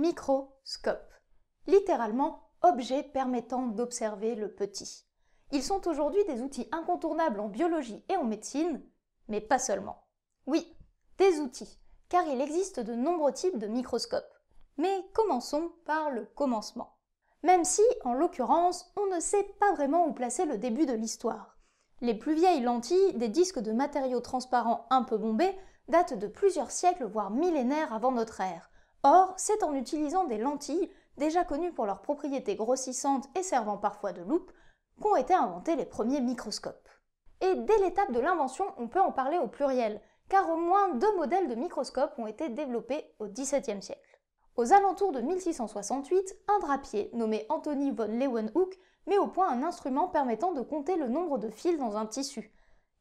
microscope, littéralement objet permettant d'observer le petit. Ils sont aujourd'hui des outils incontournables en biologie et en médecine, mais pas seulement. Oui, des outils, car il existe de nombreux types de microscopes. Mais commençons par le commencement. Même si, en l'occurrence, on ne sait pas vraiment où placer le début de l'histoire. Les plus vieilles lentilles, des disques de matériaux transparents un peu bombés, datent de plusieurs siècles, voire millénaires avant notre ère, Or, c'est en utilisant des lentilles, déjà connues pour leurs propriétés grossissantes et servant parfois de loupe, qu'ont été inventés les premiers microscopes. Et dès l'étape de l'invention, on peut en parler au pluriel, car au moins deux modèles de microscopes ont été développés au XVIIe siècle. Aux alentours de 1668, un drapier, nommé Anthony von Leeuwenhoek, met au point un instrument permettant de compter le nombre de fils dans un tissu,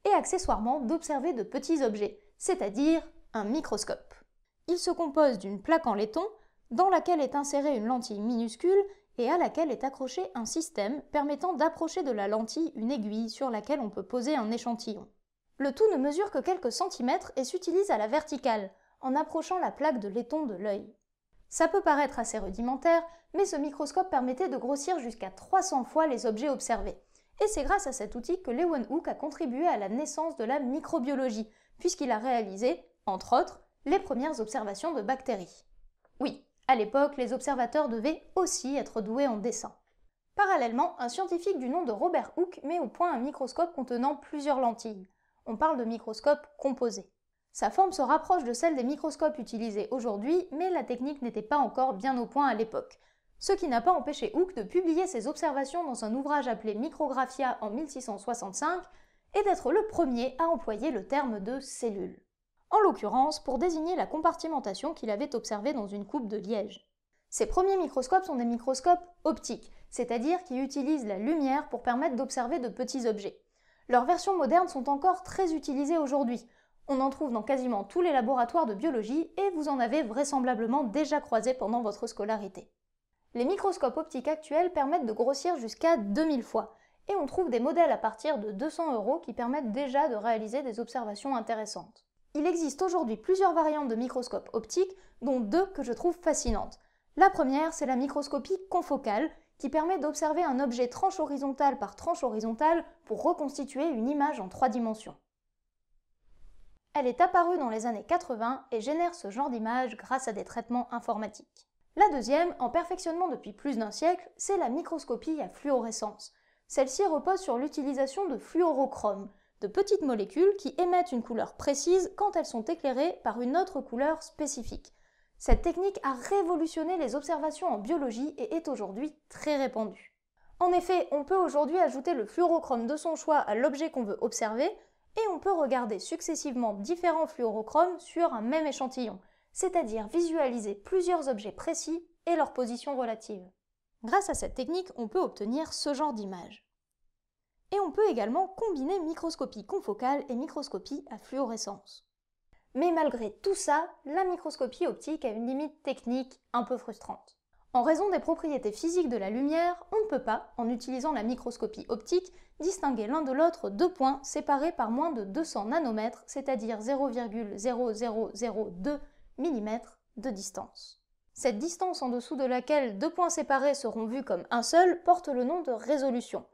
et accessoirement d'observer de petits objets, c'est-à-dire un microscope. Il se compose d'une plaque en laiton dans laquelle est insérée une lentille minuscule et à laquelle est accroché un système permettant d'approcher de la lentille une aiguille sur laquelle on peut poser un échantillon. Le tout ne mesure que quelques centimètres et s'utilise à la verticale, en approchant la plaque de laiton de l'œil. Ça peut paraître assez rudimentaire, mais ce microscope permettait de grossir jusqu'à 300 fois les objets observés. Et c'est grâce à cet outil que Leeuwenhoek a contribué à la naissance de la microbiologie, puisqu'il a réalisé, entre autres, les premières observations de bactéries. Oui, à l'époque, les observateurs devaient aussi être doués en dessin. Parallèlement, un scientifique du nom de Robert Hooke met au point un microscope contenant plusieurs lentilles. On parle de microscope composé. Sa forme se rapproche de celle des microscopes utilisés aujourd'hui, mais la technique n'était pas encore bien au point à l'époque. Ce qui n'a pas empêché Hooke de publier ses observations dans un ouvrage appelé Micrographia en 1665 et d'être le premier à employer le terme de cellule en l'occurrence pour désigner la compartimentation qu'il avait observée dans une coupe de liège. Ces premiers microscopes sont des microscopes optiques, c'est-à-dire qui utilisent la lumière pour permettre d'observer de petits objets. Leurs versions modernes sont encore très utilisées aujourd'hui. On en trouve dans quasiment tous les laboratoires de biologie et vous en avez vraisemblablement déjà croisé pendant votre scolarité. Les microscopes optiques actuels permettent de grossir jusqu'à 2000 fois, et on trouve des modèles à partir de 200 euros qui permettent déjà de réaliser des observations intéressantes. Il existe aujourd'hui plusieurs variantes de microscopes optiques, dont deux que je trouve fascinantes. La première, c'est la microscopie confocale, qui permet d'observer un objet tranche horizontale par tranche horizontale pour reconstituer une image en trois dimensions. Elle est apparue dans les années 80 et génère ce genre d'image grâce à des traitements informatiques. La deuxième, en perfectionnement depuis plus d'un siècle, c'est la microscopie à fluorescence. Celle-ci repose sur l'utilisation de fluorochrome, de petites molécules qui émettent une couleur précise quand elles sont éclairées par une autre couleur spécifique. Cette technique a révolutionné les observations en biologie et est aujourd'hui très répandue. En effet, on peut aujourd'hui ajouter le fluorochrome de son choix à l'objet qu'on veut observer et on peut regarder successivement différents fluorochromes sur un même échantillon, c'est-à-dire visualiser plusieurs objets précis et leurs positions relatives. Grâce à cette technique, on peut obtenir ce genre d'image. Et on peut également combiner microscopie confocale et microscopie à fluorescence. Mais malgré tout ça, la microscopie optique a une limite technique un peu frustrante. En raison des propriétés physiques de la lumière, on ne peut pas, en utilisant la microscopie optique, distinguer l'un de l'autre deux points séparés par moins de 200 nanomètres, c'est-à-dire 0,0002 mm de distance. Cette distance en dessous de laquelle deux points séparés seront vus comme un seul porte le nom de résolution,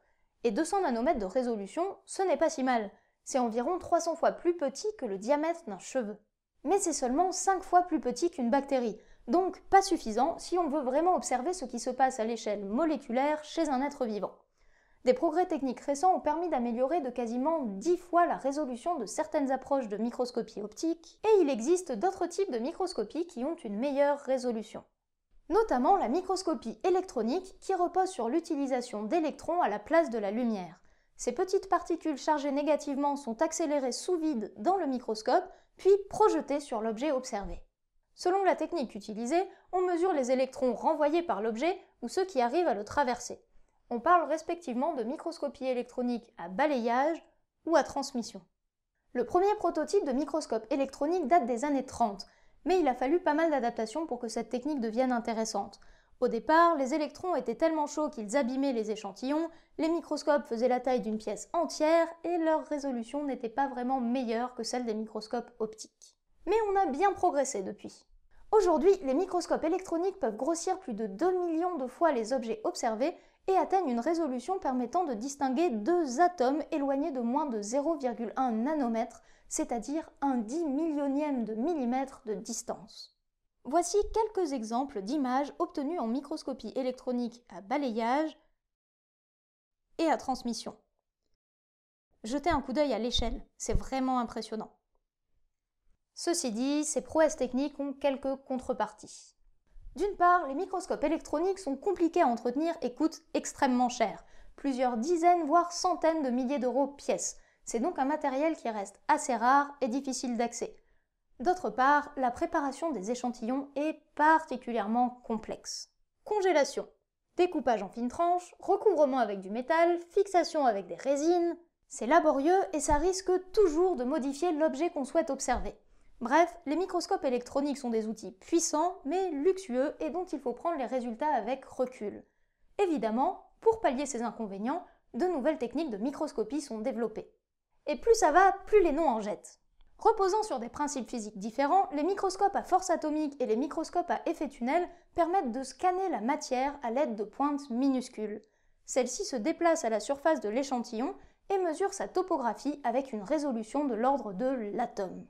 et 200 nanomètres de résolution, ce n'est pas si mal. C'est environ 300 fois plus petit que le diamètre d'un cheveu. Mais c'est seulement 5 fois plus petit qu'une bactérie, donc pas suffisant si on veut vraiment observer ce qui se passe à l'échelle moléculaire chez un être vivant. Des progrès techniques récents ont permis d'améliorer de quasiment 10 fois la résolution de certaines approches de microscopie optique, et il existe d'autres types de microscopie qui ont une meilleure résolution notamment la microscopie électronique qui repose sur l'utilisation d'électrons à la place de la lumière. Ces petites particules chargées négativement sont accélérées sous vide dans le microscope, puis projetées sur l'objet observé. Selon la technique utilisée, on mesure les électrons renvoyés par l'objet ou ceux qui arrivent à le traverser. On parle respectivement de microscopie électronique à balayage ou à transmission. Le premier prototype de microscope électronique date des années 30 mais il a fallu pas mal d'adaptations pour que cette technique devienne intéressante. Au départ, les électrons étaient tellement chauds qu'ils abîmaient les échantillons, les microscopes faisaient la taille d'une pièce entière et leur résolution n'était pas vraiment meilleure que celle des microscopes optiques. Mais on a bien progressé depuis. Aujourd'hui, les microscopes électroniques peuvent grossir plus de 2 millions de fois les objets observés et atteignent une résolution permettant de distinguer deux atomes éloignés de moins de 0,1 nanomètre, c'est-à-dire un dix millionième de millimètre de distance. Voici quelques exemples d'images obtenues en microscopie électronique à balayage et à transmission. Jetez un coup d'œil à l'échelle, c'est vraiment impressionnant. Ceci dit, ces prouesses techniques ont quelques contreparties. D'une part, les microscopes électroniques sont compliqués à entretenir et coûtent extrêmement cher, plusieurs dizaines voire centaines de milliers d'euros pièce, c'est donc un matériel qui reste assez rare et difficile d'accès. D'autre part, la préparation des échantillons est particulièrement complexe. Congélation, découpage en fines tranches, recouvrement avec du métal, fixation avec des résines, c'est laborieux et ça risque toujours de modifier l'objet qu'on souhaite observer. Bref, les microscopes électroniques sont des outils puissants mais luxueux et dont il faut prendre les résultats avec recul. Évidemment, pour pallier ces inconvénients, de nouvelles techniques de microscopie sont développées et plus ça va, plus les noms en jettent. Reposant sur des principes physiques différents, les microscopes à force atomique et les microscopes à effet tunnel permettent de scanner la matière à l'aide de pointes minuscules. Celles-ci se déplacent à la surface de l'échantillon et mesurent sa topographie avec une résolution de l'ordre de l'atome.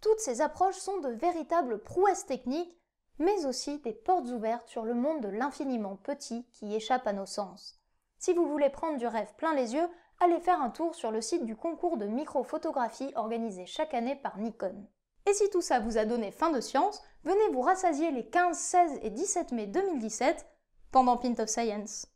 Toutes ces approches sont de véritables prouesses techniques, mais aussi des portes ouvertes sur le monde de l'infiniment petit qui échappe à nos sens. Si vous voulez prendre du rêve plein les yeux, allez faire un tour sur le site du concours de microphotographie organisé chaque année par Nikon. Et si tout ça vous a donné fin de science, venez vous rassasier les 15, 16 et 17 mai 2017 pendant Pint of Science.